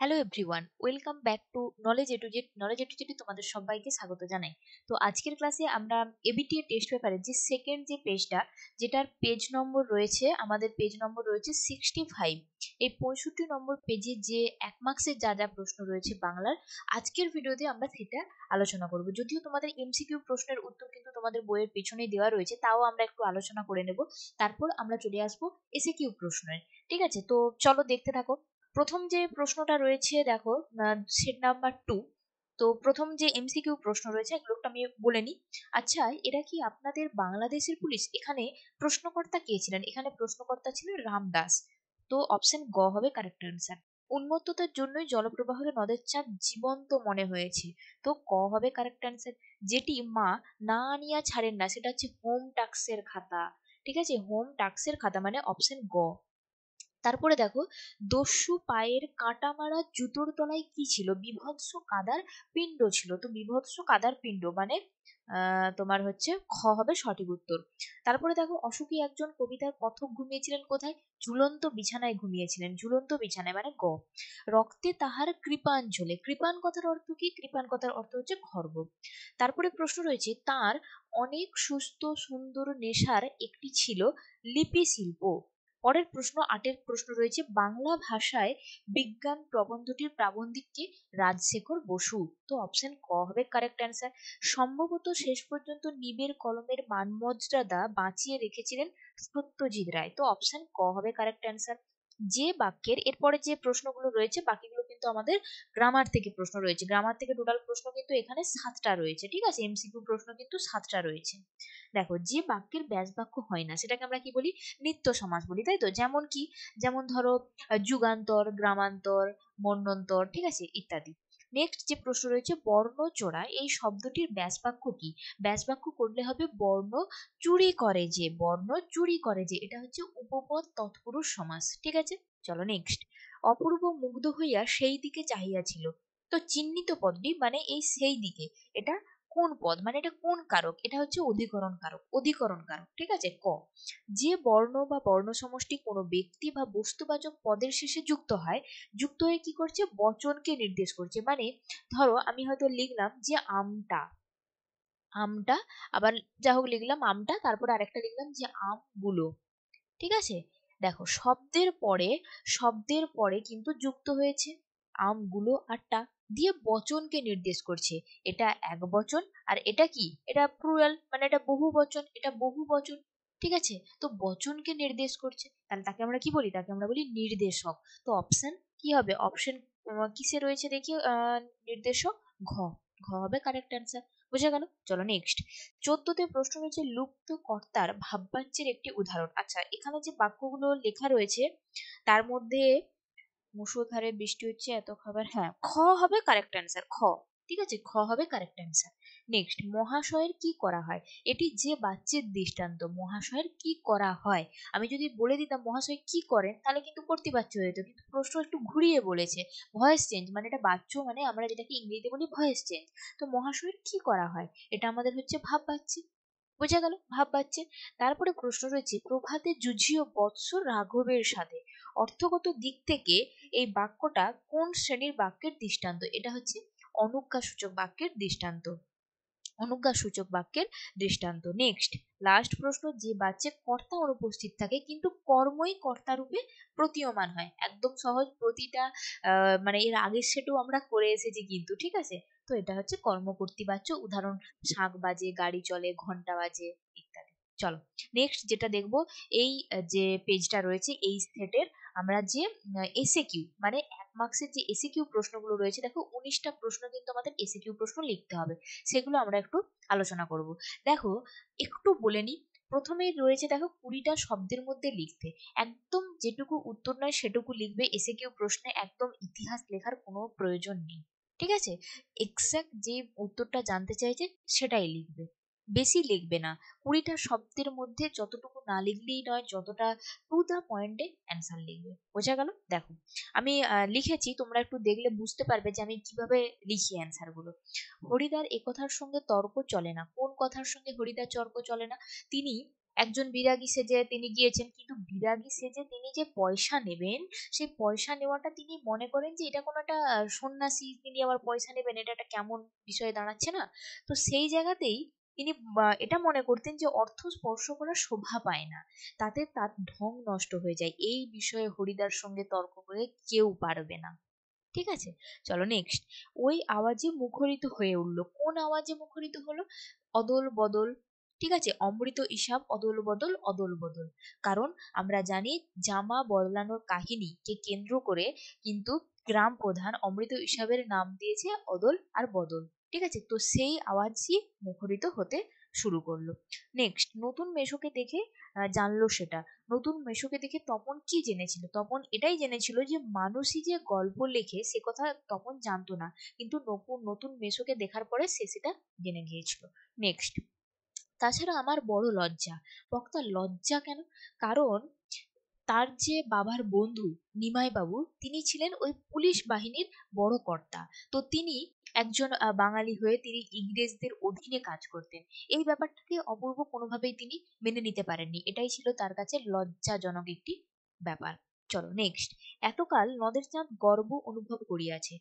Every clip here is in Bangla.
hello everyone welcome back to knowledge A to Z knowledge এটুজেটে তোমাদের সবাইকে স্বাগত জানাই তো আজকের ক্লাসে আমরা এবিটিএ টেস্ট পেপারের যে সেকেন্ড যে পেজটা যেটার পেজ নম্বর রয়েছে আমাদের পেজ নম্বর রয়েছে সিক্সটি ফাইভ এই পঁয়ষট্টি নম্বর পেজে যে এক মার্ক্সের যা যা প্রশ্ন রয়েছে বাংলার আজকের ভিডিওতে আমরা সেটা আলোচনা করব যদিও তোমাদের এমসিকিউ প্রশ্নের উত্তর কিন্তু তোমাদের বইয়ের পেছনে দেওয়া রয়েছে তাও আমরা একটু আলোচনা করে নেব তারপর আমরা চলে আসবো এসে কিউ প্রশ্নের ঠিক আছে তো চলো দেখতে থাকো প্রথম যে প্রশ্নটা রয়েছে দেখো সেট নাম্বার টু তো প্রথম যে এমসিকিউ প্রশ্ন রয়েছে এগুলো আমি বলে নিই আচ্ছা এটা কি আপনাদের বাংলাদেশের পুলিশ এখানে প্রশ্নকর্তা কে ছিলেন এখানে প্রশ্নকর্তা রাম রামদাস তো অপশন গ হবে কারেক্ট অ্যান্সার উন্মত্ততার জন্যই জলপ্রবাহের নদের চাঁদ জীবন্ত মনে হয়েছে তো ক হবে কারেক্ট অ্যান্সার যেটি মা না আনিয়া ছাড়েন না সেটা হচ্ছে হোম টাক্সের খাতা ঠিক আছে হোম টাক্সের খাতা মানে অপশন গ তারপরে দেখো দস্যু পায়ের কাঁটা মারা জুতোর তলায় কি ছিল বিভৎস কাদার পিণ্ড ছিল তো বিভৎস কাদার পিণ্ড মানে তোমার হচ্ছে খ হবে সঠিক উত্তর তারপরে দেখো অসুখী একজন কবিতার কথক ঘুমিয়েছিলেন কোথায় ঝুলন্ত বিছানায় ঘুমিয়েছিলেন ঝুলন্ত বিছানায় মানে গ রক্তে তাহার কৃপাঞ্চলে কৃপাণ কথার অর্থ কি কৃপাণ কথার অর্থ হচ্ছে খর্ব তারপরে প্রশ্ন রয়েছে তার অনেক সুস্থ সুন্দর নেশার একটি ছিল লিপি শিল্প পরের প্রশ্ন আটের প্রশ্ন রয়েছে বাংলা ভাষায় বিজ্ঞান প্রবন্ধটির প্রাবন্ধিক কে রাজশেখর বসু তো অপশন ক হবে কারেক্ট অ্যান্সার সম্ভবত শেষ পর্যন্ত নিবের কলমের মানমর্যাদা বাঁচিয়ে রেখেছিলেন সত্যজিৎ রায় তো অপশন ক হবে কারেক্ট অ্যান্সার যে বাক্যের এরপরে যে প্রশ্নগুলো রয়েছে বাকি কিন্তু আমাদের গ্রামার থেকে প্রশ্ন রয়েছে গ্রামার থেকে টোটাল প্রশ্ন কিন্তু এখানে সাতটা রয়েছে ঠিক আছে এমসিকিউ প্রশ্ন কিন্তু সাতটা রয়েছে দেখো যে বাক্যের ব্যাস বাক্য হয় না সেটাকে আমরা কি বলি নিত্য সমাস বলি তাই তো যেমন কি যেমন ধরো যুগান্তর গ্রামান্তর মন্নন্তর ঠিক আছে ইত্যাদি নেক্সট যে প্রশ্ন রয়েছে বর্ণ চোরা এই শব্দটির ব্যাস বাক্য কি বাক্য করলে হবে বর্ণ চুরি করে যে বর্ণ চুরি করে যে এটা হচ্ছে উপপদ তৎপুরুষ সমাস ঠিক আছে চলো নেক্সট অপূর্ব মুগ্ধ হইয়া সেই দিকে চাহিয়াছিল তো চিহ্নিত পদটি মানে এই সেই দিকে এটা কোন পদ মানে এটা কোন কারক এটা হচ্ছে অধিকরণ কারক অধিকরণ কারক ঠিক আছে ক যে বর্ণ বা বর্ণ সমষ্টি কোনো ব্যক্তি বা বস্তুবাচক পদের শেষে যুক্ত হয় যুক্ত হয়ে কি করছে বচনকে নির্দেশ করছে মানে ধরো আমি হয়তো লিখলাম যে আমটা আমটা আবার যা হোক লিখলাম আমটা তারপর আরেকটা লিখলাম যে আমগুলো ঠিক আছে দেখো শব্দের পরে শব্দের পরে কিন্তু যুক্ত হয়েছে আমগুলো আর দিয়ে বচনকে নির্দেশ করছে এটা এক বচন আর এটা কি এটা প্রুয়াল মানে এটা বহু বচন এটা বহু বচন ঠিক আছে তো বচনকে নির্দেশ করছে তাহলে তাকে আমরা কি বলি তাকে আমরা বলি নির্দেশক তো অপশন কি হবে অপশন কিসে রয়েছে দেখি নির্দেশক ঘ ঘ হবে কারেক্ট অ্যান্সার বোঝা গেল চলো নেক্সট চোদ্দতে প্রশ্ন রয়েছে লুপ্ত কর্তার ভাববাচ্যের একটি উদাহরণ আচ্ছা এখানে যে বাক্যগুলো লেখা রয়েছে তার মধ্যে মুসলধারে বৃষ্টি হচ্ছে এত খাবার হ্যাঁ খ হবে কারেক্ট অ্যান্সার খ ঠিক আছে খ হবে কারেক্ট অ্যান্সার নেক্সট মহাশয়ের কি করা হয় এটি যে বাচ্চের দৃষ্টান্ত মহাশয়ের কি করা হয় আমি যদি বলে দিতাম মহাশয় কি করেন তাহলে কিন্তু করতে বাচ্চ হয়ে যেত কিন্তু প্রশ্ন একটু ঘুরিয়ে বলেছে ভয়েস চেঞ্জ মানে এটা বাচ্চ মানে আমরা যেটাকে ইংরেজিতে বলি ভয়েস চেঞ্জ তো মহাশয়ের কি করা হয় এটা আমাদের হচ্ছে ভাব পাচ্ছে বোঝা গেল ভাব পাচ্ছে তারপরে প্রশ্ন রয়েছে প্রভাতে যুঝিও বৎস রাঘবের সাথে অর্থগত দিক থেকে এই বাক্যটা কোন শ্রেণীর বাক্যের দৃষ্টান্ত এটা হচ্ছে অনুজ্ঞাসূচক বাক্যের দৃষ্টান্ত অনুজ্ঞাসূচক বাক্যের দৃষ্টান্ত নেক্সট লাস্ট প্রশ্ন যে বাচ্চে কর্তা অনুপস্থিত থাকে কিন্তু কর্মই কর্তারূপে প্রতীয়মান হয় একদম সহজ প্রতিটা মানে এর আগের সেটু আমরা করে এসেছি কিন্তু ঠিক আছে তো এটা হচ্ছে কর্মকর্তী বাচ্য উদাহরণ শাঁখ বাজে গাড়ি চলে ঘন্টা বাজে ইত্যাদি চলো নেক্সট যেটা দেখব এই যে পেজটা রয়েছে এই সেটের আমরা যে এসে কিউ মানে মার্কসের যে এসিকিউ প্রশ্নগুলো রয়েছে দেখো উনিশটা প্রশ্ন কিন্তু আমাদের এসিকিউ প্রশ্ন লিখতে হবে সেগুলো আমরা একটু আলোচনা করব দেখো একটু বলে নিই প্রথমে রয়েছে দেখো কুড়িটা শব্দের মধ্যে লিখতে একদম যেটুকু উত্তর নয় সেটুকু লিখবে এসে কেউ প্রশ্নে একদম ইতিহাস লেখার কোনো প্রয়োজন নেই ঠিক আছে এক্স্যাক্ট যে উত্তরটা জানতে চাইছে সেটাই লিখবে বেশি লিখবে না কুড়িটা শব্দের মধ্যে যতটুকু না লিখলেই নয় যতটা টু দ্য পয়েন্টে অ্যান্সার লিখবে বোঝা গেল দেখো আমি লিখেছি তোমরা একটু দেখলে বুঝতে পারবে যে আমি কিভাবে লিখি অ্যান্সারগুলো হরিদার এ কথার সঙ্গে তর্ক চলে না কোন কথার সঙ্গে হরিদার তর্ক চলে না তিনি একজন বিরাগী সেজে তিনি গিয়েছেন কিন্তু বিরাগী সেজে তিনি যে পয়সা নেবেন সেই পয়সা নেওয়াটা তিনি মনে করেন যে এটা কোনো একটা সন্ন্যাসী তিনি আবার পয়সা নেবেন এটা একটা কেমন বিষয়ে দাঁড়াচ্ছে না তো সেই জায়গাতেই তিনি এটা মনে করতেন যে অর্থ স্পর্শ করা শোভা পায় না তাতে তার ঢং নষ্ট হয়ে যায় এই বিষয়ে হরিদার সঙ্গে তর্ক করে কেউ পারবে না ঠিক আছে চলো নেক্সট ওই আওয়াজে মুখরিত হয়ে উঠল কোন আওয়াজে মুখরিত হলো অদল বদল ঠিক আছে অমৃত ইসাব অদল বদল অদল বদল কারণ আমরা জানি জামা বদলানোর কাহিনীকে কেন্দ্র করে কিন্তু গ্রাম প্রধান অমৃত ইসাবের নাম দিয়েছে অদল আর বদল ঠিক আছে তো সেই আওয়াজই মুখরিত হতে শুরু করলো নেক্সট নতুন মেশোকে দেখে জানলো সেটা নতুন মেশোকে দেখে তপন কি জেনেছিল তপন এটাই জেনেছিল যে মানুষই যে গল্প লেখে সে কথা তপন জানতো না কিন্তু নতুন মেশোকে দেখার পরে সে সেটা জেনে গিয়েছিল নেক্সট তাছাড়া আমার বড় লজ্জা বক্তা লজ্জা কেন কারণ তার যে বাবার বন্ধু নিমাইবাবু তিনি ছিলেন ওই পুলিশ বাহিনীর বড় কর্তা তো তিনি একজন বাঙালি হয়ে তিনি ইংরেজদের অধীনে কাজ করতেন এই ব্যাপারটাকে অপূর্ব কোনোভাবেই তিনি মেনে নিতে পারেননি এটাই ছিল তার কাছে লজ্জাজনক একটি ব্যাপার চলো নেক্সট এতকাল নদের চাঁদ গর্ব অনুভব করিয়াছে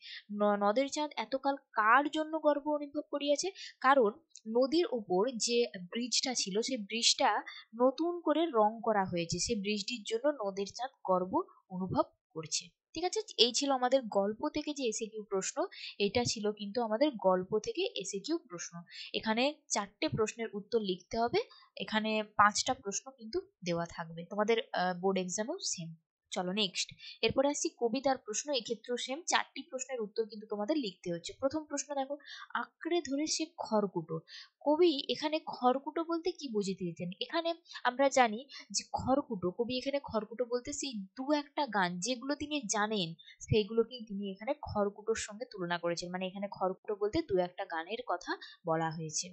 নদের চাঁদ এতকাল কার জন্য গর্ব অনুভব করিয়াছে কারণ নদীর উপর যে ব্রিজটা ছিল সেই ব্রিজটা নতুন করে রং করা হয়েছে সেই ব্রিজটির জন্য নদের চাঁদ গর্ব অনুভব করছে ঠিক আছে এই ছিল আমাদের গল্প থেকে যে এসে কিউ প্রশ্ন এটা ছিল কিন্তু আমাদের গল্প থেকে এসে কিউ প্রশ্ন এখানে চারটে প্রশ্নের উত্তর লিখতে হবে এখানে পাঁচটা প্রশ্ন কিন্তু দেওয়া থাকবে তোমাদের বোর্ড এক্সামেও সেম চলো নেক্সট এরপরে আসছি কবিতার প্রশ্ন এক্ষেত্রে সেম চারটি প্রশ্নের উত্তর কিন্তু তোমাদের লিখতে হচ্ছে প্রথম প্রশ্ন দেখো আঁকড়ে ধরে সে খড়কুটো কবি এখানে খড়কুটো বলতে কি বুঝিয়ে দিয়েছেন এখানে আমরা জানি যে খড়কুটো কবি এখানে খড়কুটো বলতে সেই দু একটা গান যেগুলো তিনি জানেন সেইগুলোকেই তিনি এখানে খড়কুটোর সঙ্গে তুলনা করেছেন মানে এখানে খড়কুটো বলতে দু একটা গানের কথা বলা হয়েছে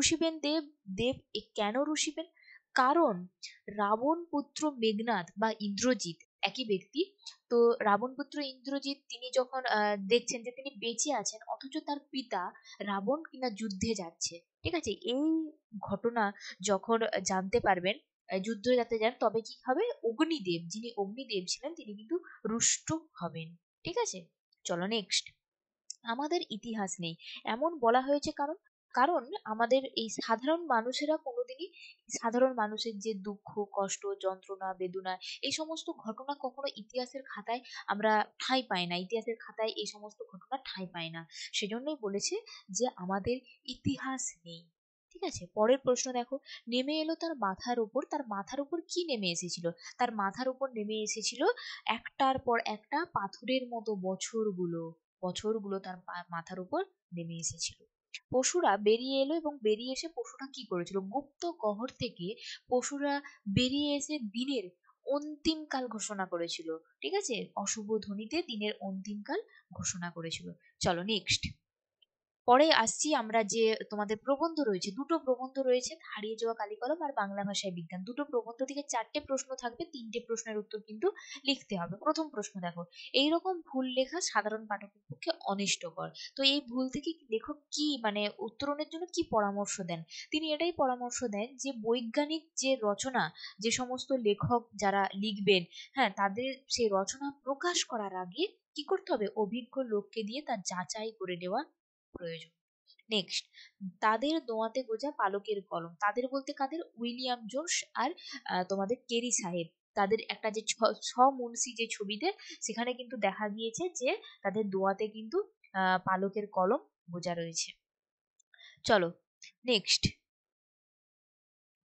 ঋষিবেন দেব দেব কেন ঋষিবেন কারণ রাবণ পুত্র মেঘনাথ বা ইন্দ্রজিৎ একই ব্যক্তি তো রাবণপুত্র ইন্দ্রজিৎ তিনি যখন দেখছেন যে তিনি বেঁচে আছেন অথচ তার পিতা রাবণ কিনা যুদ্ধে যাচ্ছে ঠিক আছে এই ঘটনা যখন জানতে পারবেন যুদ্ধ যাতে যান তবে কি হবে অগ্নিদেব যিনি অগ্নিদেব ছিলেন তিনি কিন্তু রুষ্ট হবেন ঠিক আছে চলো নেক্সট আমাদের ইতিহাস নেই এমন বলা হয়েছে কারণ কারণ আমাদের এই সাধারণ মানুষেরা কোনোদিনই সাধারণ মানুষের যে দুঃখ কষ্ট যন্ত্রণা বেদনা এই সমস্ত ঘটনা কখনো ইতিহাসের খাতায় আমরা ঠাঁই পাই না ইতিহাসের খাতায় এই সমস্ত ঘটনা ঠাঁই পায় না সেজন্যই বলেছে যে আমাদের ইতিহাস নেই ঠিক আছে পরের প্রশ্ন দেখো নেমে এলো তার মাথার উপর তার মাথার উপর কি নেমে এসেছিল তার মাথার উপর নেমে এসেছিল একটার পর একটা পাথরের মতো বছরগুলো বছরগুলো তার মাথার উপর নেমে এসেছিল পশুরা বেরিয়ে এলো এবং বেরিয়ে এসে পশুরা কি করেছিল গুপ্ত গহর থেকে পশুরা বেরিয়ে এসে দিনের অন্তিমকাল ঘোষণা করেছিল ঠিক আছে অশুভ ধ্বনিতে দিনের অন্তিমকাল ঘোষণা করেছিল চলো নেক্সট পরে আসছি আমরা যে তোমাদের প্রবন্ধ রয়েছে দুটো প্রবন্ধ রয়েছে হারিয়ে যাওয়া কালিকলম আর বাংলা ভাষায় বিজ্ঞান দুটো প্রবন্ধ থেকে চারটে প্রশ্ন থাকবে তিনটে প্রশ্নের উত্তর কিন্তু লিখতে হবে প্রথম প্রশ্ন দেখো এই রকম ভুল লেখা সাধারণ পাঠকের পক্ষে অনিষ্টকর তো এই ভুল থেকে লেখক কি মানে উত্তরণের জন্য কি পরামর্শ দেন তিনি এটাই পরামর্শ দেন যে বৈজ্ঞানিক যে রচনা যে সমস্ত লেখক যারা লিখবেন হ্যাঁ তাদের সেই রচনা প্রকাশ করার আগে কি করতে হবে অভিজ্ঞ লোককে দিয়ে তা যাচাই করে নেওয়া প্রয়োজন নেক্সট তাদের দোয়াতে গোজা পালকের কলম তাদের বলতে কাদের উইলিয়াম জোস আর তোমাদের কেরি সাহেব তাদের একটা যে ছ মুন্সি যে ছবিতে সেখানে কিন্তু দেখা গিয়েছে যে তাদের দোয়াতে কিন্তু পালকের কলম গোজা রয়েছে চলো নেক্সট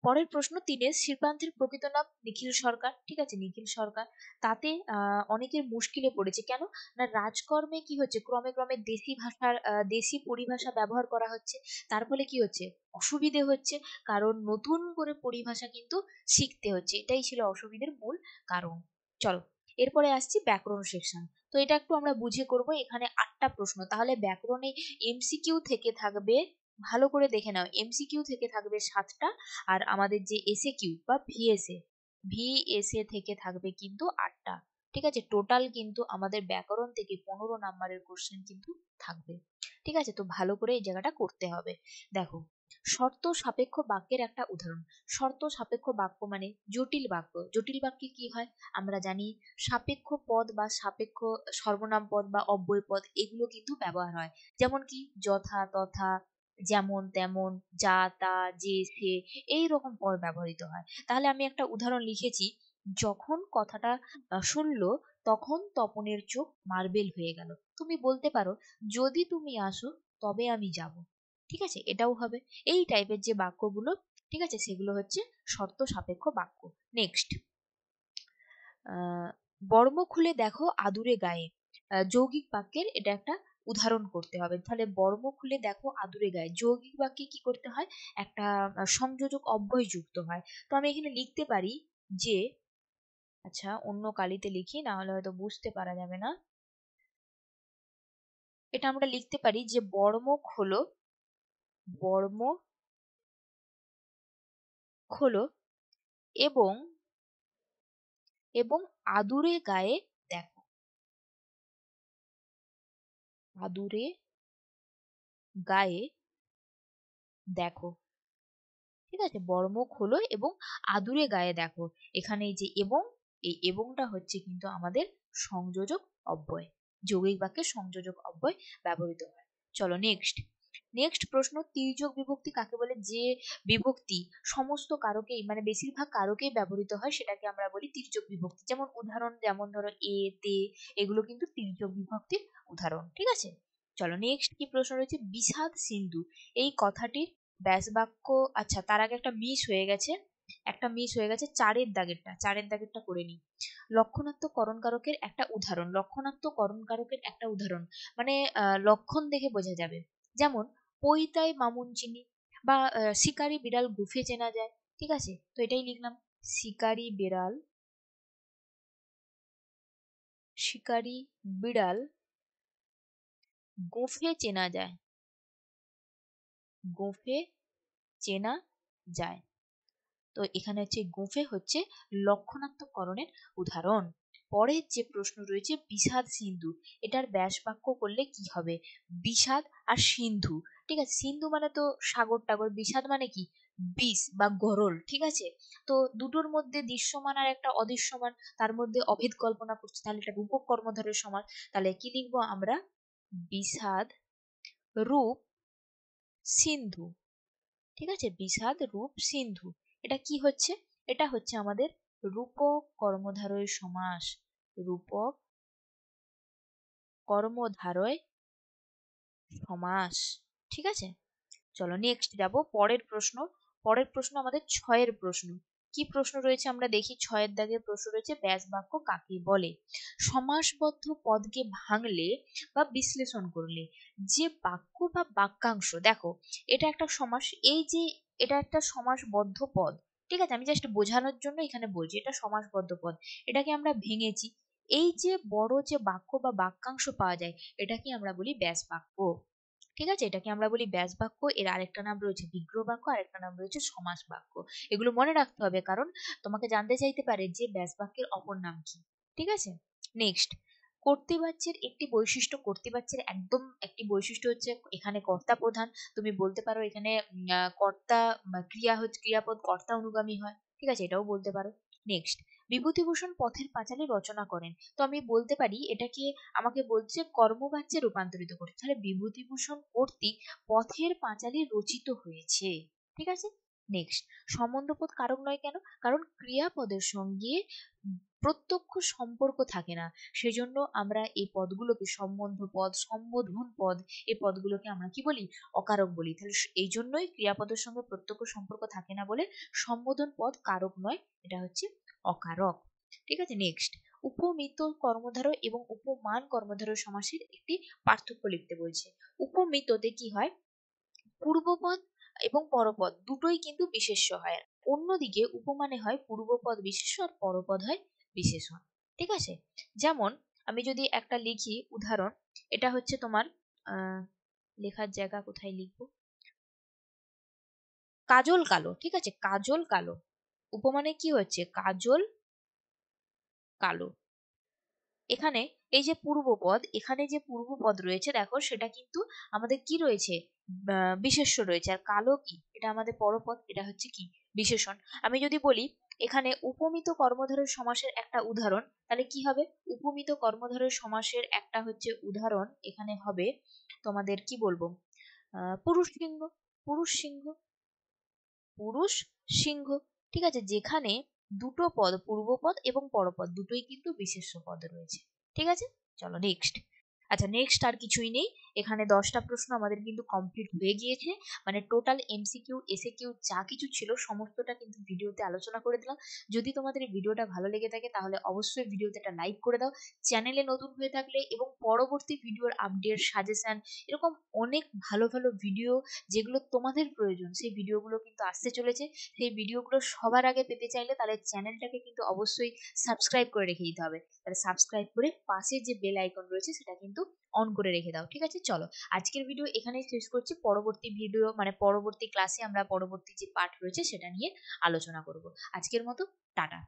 পরের প্রশ্ন তিনে শিল্পান্তের প্রকৃত নাম নিখিল সরকার ঠিক আছে নিখিল সরকার তাতে অনেকের মুশকিলে পড়েছে কেন না রাজকর্মে কি হচ্ছে ক্রমে ক্রমে দেশি ভাষার দেশি পরিভাষা ব্যবহার করা হচ্ছে তার ফলে কি হচ্ছে অসুবিধে হচ্ছে কারণ নতুন করে পরিভাষা কিন্তু শিখতে হচ্ছে এটাই ছিল অসুবিধের মূল কারণ চলো এরপরে আসছি ব্যাকরণ সেকশন তো এটা একটু আমরা বুঝে করব এখানে আটটা প্রশ্ন তাহলে ব্যাকরণে এমসিকিউ থেকে থাকবে ভালো করে দেখে নাও এমসিকিউ থেকে থাকবে সাতটা আর আমাদের যে এসএ কিউ বা ভিএসএ ভিএসএ থেকে থাকবে কিন্তু আটটা ঠিক আছে টোটাল কিন্তু আমাদের ব্যাকরণ থেকে পনেরো নাম্বারের কোশ্চেন কিন্তু থাকবে ঠিক আছে তো ভালো করে এই জায়গাটা করতে হবে দেখো শর্ত সাপেক্ষ বাক্যের একটা উদাহরণ শর্ত সাপেক্ষ বাক্য মানে জটিল বাক্য জটিল বাক্যে কি হয় আমরা জানি সাপেক্ষ পদ বা সাপেক্ষ সর্বনাম পদ বা অব্যয় পদ এগুলো কিন্তু ব্যবহার হয় যেমন কি যথা তথা যেমন তেমন যা তা যে সে এই রকম পর ব্যবহৃত হয় তাহলে আমি একটা উদাহরণ লিখেছি যখন কথাটা শুনল তখন তপনের চোখ মার্বেল হয়ে গেল তুমি বলতে পারো যদি তুমি আসো তবে আমি যাব ঠিক আছে এটাও হবে এই টাইপের যে বাক্যগুলো ঠিক আছে সেগুলো হচ্ছে শর্ত সাপেক্ষ বাক্য নেক্সট বর্ম খুলে দেখো আদুরে গায়ে যৌগিক বাক্যের এটা একটা উদাহরণ করতে হবে তাহলে বর্ম খুলে দেখো আদুরে গায়ে যৌগিক বাক্যে কি করতে হয় একটা সংযোজক অব্যয় যুক্ত হয় তো আমি এখানে লিখতে পারি যে আচ্ছা অন্য কালিতে লিখি না হলে হয়তো বুঝতে পারা যাবে না এটা আমরা লিখতে পারি যে বর্ম খোল বর্ম খোলো এবং এবং আদুরে গায়ে আদুরে গায়ে দেখো ঠিক আছে বর্মক হলো এবং আদুরে গায়ে দেখো এখানে যে এবং এই এবংটা হচ্ছে কিন্তু আমাদের সংযোজক অব্যয় যৌগিক বাক্যে সংযোজক অব্যয় ব্যবহৃত হয় চলো নেক্সট নেক্সট প্রশ্ন তির্যক বিভক্তি কাকে বলে যে বিভক্তি সমস্ত কারকেই মানে বেশিরভাগ কারকেই ব্যবহৃত হয় সেটাকে আমরা বলি তির্যক বিভক্তি যেমন উদাহরণ যেমন ধরো এ তে এগুলো কিন্তু তির্যক বিভক্তির উদাহরণ ঠিক আছে চলো নেক্সট কি প্রশ্ন রয়েছে বিষাদ সিন্ধু এই কথাটির ব্যাস বাক্য আচ্ছা তার আগে একটা মিস হয়ে গেছে একটা মিস হয়ে গেছে চারের দাগেরটা চারের দাগেরটা করে নিই লক্ষণাত্মকরণ কারকের একটা উদাহরণ লক্ষণাত্মকরণ কারকের একটা উদাহরণ মানে লক্ষণ দেখে বোঝা যাবে যেমন পৈতাই মামুন চিনি বা শিকারি বিড়াল গুফে চেনা যায় ঠিক আছে তো এটাই লিখলাম শিকারি বিড়াল শিকারি বিড়াল গোফে চেনা যায় গোফে চেনা যায় তো এখানে হচ্ছে গোফে হচ্ছে লক্ষণাত্মকরণের উদাহরণ পরের যে প্রশ্ন রয়েছে বিষাদ সিন্ধু এটার ব্যাস বাক্য করলে কি হবে বিষাদ আর সিন্ধু ঠিক আছে সিন্ধু মানে তো সাগর টাগর বিষাদ মানে কি বিষ বা গরল ঠিক আছে তো দুটোর মধ্যে দৃশ্যমান আর একটা অদৃশ্যমান তার মধ্যে অভেদ কল্পনা করছে তাহলে এটা রূপক কর্মধারের সমান তাহলে কি লিখব আমরা বিষাদ রূপ সিন্ধু ঠিক আছে বিষাদ রূপ সিন্ধু এটা কি হচ্ছে এটা হচ্ছে আমাদের রূপক কর্মধারয় সমাস রূপক কর্মধারয় সমাস ঠিক আছে চলো নেক্সট যাব পরের প্রশ্ন পরের প্রশ্ন আমাদের ছয়ের প্রশ্ন কি প্রশ্ন রয়েছে আমরা দেখি ছয়ের দাগের প্রশ্ন রয়েছে ব্যাস বাক্য কাকে বলে সমাসবদ্ধ পদকে ভাঙলে বা বিশ্লেষণ করলে যে বাক্য বা বাক্যাংশ দেখো এটা একটা সমাস এই যে এটা একটা সমাসবদ্ধ পদ ঠিক আছে আমি জাস্ট বোঝানোর জন্য এখানে বলছি এটা সমাসবদ্ধ পদ এটাকে আমরা ভেঙেছি এই যে বড় যে বাক্য বা বাক্যাংশ পাওয়া যায় এটাকে আমরা বলি ব্যাস বাক্য ঠিক আছে এটাকে আমরা বলি ব্যাস বাক্য এর আরেকটা নাম রয়েছে বিগ্রহ বাক্য আরেকটা নাম রয়েছে সমাস বাক্য এগুলো মনে রাখতে হবে কারণ তোমাকে জানতে চাইতে পারে যে ব্যাস বাক্যের অপর নাম কি ঠিক আছে নেক্সট কর্তৃবাচ্যের একটি বৈশিষ্ট্য কর্তৃবাচ্যের একদম একটি বৈশিষ্ট্য হচ্ছে এখানে কর্তা প্রধান তুমি বলতে পারো এখানে কর্তা ক্রিয়া হচ্ছে ক্রিয়াপদ কর্তা অনুগামী হয় ঠিক আছে এটাও বলতে পারো নেক্সট বিভূতিভূষণ পথের পাঁচালী রচনা করেন তো আমি বলতে পারি এটাকে আমাকে বলছে কর্মবাচ্যে রূপান্তরিত করছে তাহলে বিভূতিভূষণ কর্তৃক পথের পাঁচালী রচিত হয়েছে ঠিক আছে নেক্সট সম্বন্ধপদ কারক নয় কেন কারণ ক্রিয়াপদের সঙ্গে প্রত্যক্ষ সম্পর্ক থাকে না সেজন্য আমরা এই পদগুলোকে সম্বন্ধ পদ সম্বোধন পদ এই পদগুলোকে আমরা কি বলি অকারক বলি তাহলে এই জন্যই ক্রিয়াপদের সঙ্গে প্রত্যক্ষ সম্পর্ক থাকে না বলে সম্বোধন পদ কারক নয় এটা হচ্ছে অকারক ঠিক আছে নেক্সট উপমিত কর্মধার এবং উপমান কর্মধার সমাসের একটি পার্থক্য লিখতে বলছে উপমিততে কি হয় পূর্বপদ এবং পরপদ দুটোই কিন্তু বিশেষ্য হয় অন্যদিকে উপমানে হয় পূর্বপদ বিশেষ্য আর পরপদ হয় বিশেষণ ঠিক আছে যেমন আমি যদি একটা লিখি উদাহরণ এটা হচ্ছে তোমার লেখার জায়গা কোথায় লিখবো কাজল কালো ঠিক আছে কাজল কালো উপমানে কি হচ্ছে কাজল কালো এখানে এই যে পূর্বপদ এখানে যে পূর্বপদ রয়েছে দেখো সেটা কিন্তু আমাদের কি রয়েছে বিশেষ্য রয়েছে আর কালো কি এটা আমাদের পরপদ এটা হচ্ছে কি বিশেষণ আমি যদি বলি এখানে উপমিত কর্মধারের সমাসের একটা উদাহরণ তাহলে কি হবে উপমিত কর্মধারের সমাসের একটা হচ্ছে উদাহরণ এখানে হবে তোমাদের কি বলবো পুরুষ সিংহ পুরুষ সিংহ পুরুষ সিংহ ঠিক আছে যেখানে দুটো পদ পূর্বপদ এবং পরপদ দুটোই কিন্তু বিশেষ্য পদ রয়েছে ঠিক আছে চলো নেক্সট আচ্ছা নেক্সট আর কিছুই নেই এখানে দশটা প্রশ্ন আমাদের কিন্তু কমপ্লিট হয়ে গিয়েছে মানে টোটাল এমসিকিউ এসে কিউ যা কিছু ছিল সমস্তটা কিন্তু ভিডিওতে আলোচনা করে দিলাম যদি তোমাদের এই ভিডিওটা ভালো লেগে থাকে তাহলে অবশ্যই ভিডিওতে একটা লাইক করে দাও চ্যানেলে নতুন হয়ে থাকলে এবং পরবর্তী ভিডিওর আপডেট সাজেশন এরকম অনেক ভালো ভালো ভিডিও যেগুলো তোমাদের প্রয়োজন সেই ভিডিওগুলো কিন্তু আসতে চলেছে সেই ভিডিওগুলো সবার আগে পেতে চাইলে তাহলে চ্যানেলটাকে কিন্তু অবশ্যই সাবস্ক্রাইব করে রেখে দিতে হবে তাহলে সাবস্ক্রাইব করে পাশে যে বেল আইকন রয়েছে সেটা কিন্তু অন করে রেখে দাও ঠিক আছে চলো আজকের ভিডিও এখানেই শেষ করছি পরবর্তী ভিডিও মানে পরবর্তী ক্লাসে আমরা পরবর্তী যে পাঠ রয়েছে সেটা নিয়ে আলোচনা করব আজকের মতো টাটা